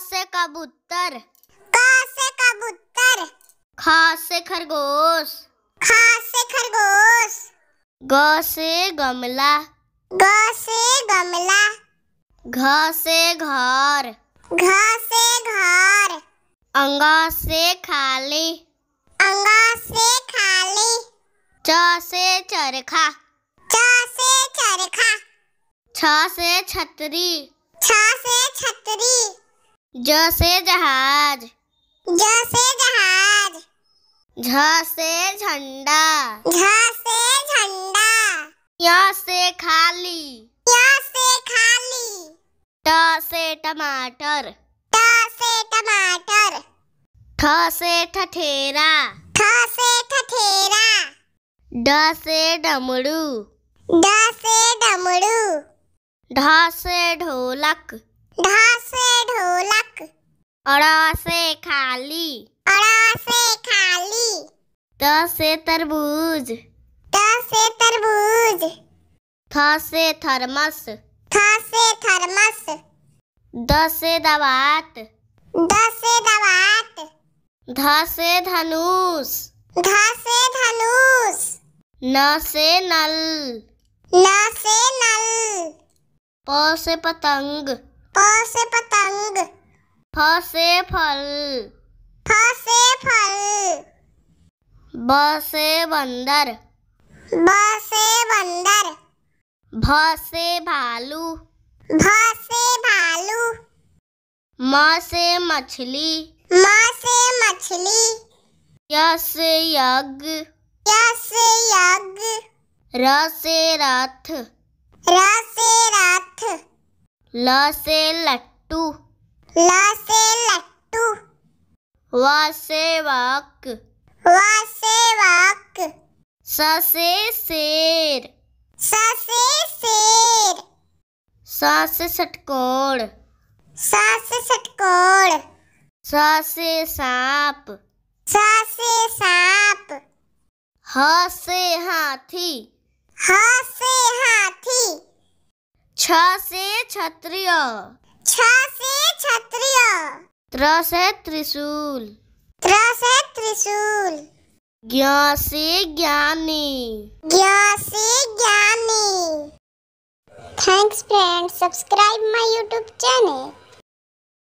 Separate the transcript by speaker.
Speaker 1: से कबूतर क से कबूतर खा से खरगोश खा से खरगोश ग से गमला ग से गमला घ से घर घ से घर अंग से खाली अंग से खाली च से चरखा च से चरखा छ से छतरी छ से छतरी जैसे जहाज जैसे जहाज झसे झंडा झसे झंडा य से खाली य से खाली ट से टमाटर ट से टमाटर ठ से ठठेरा ठ से ठठेरा ड से डमड़ू ड से डमड़ू ढ से ढोलक ढ से ढोलक से खाली से खाली त से तरबूज त से तरबूज थ से थर्मस थ से थर्मस द से दवात द से दवात ध से धनुष ध से धनुष न से नल न से नल प से पतंग प से पतंग फ से फल फ से फल ब से बंदर ब से बंदर भ से भालू भ से भालू म से मछली म से मछली य से यज्ञ य से यज्ञ र से रथ र से रथ ल से लट्टू ल से लट्टू व से वक व से वक स से शेर स से शेर स से षटकोण स से षटकोण स से सांप स से सांप ह से हाथी ह से हाथी छ से क्षत्रिय से छतरी से त्रिशूल से त्रिशूल ज्ञ से ज्ञानी ज्ञ से ज्ञानी thanks friends subscribe my YouTube channel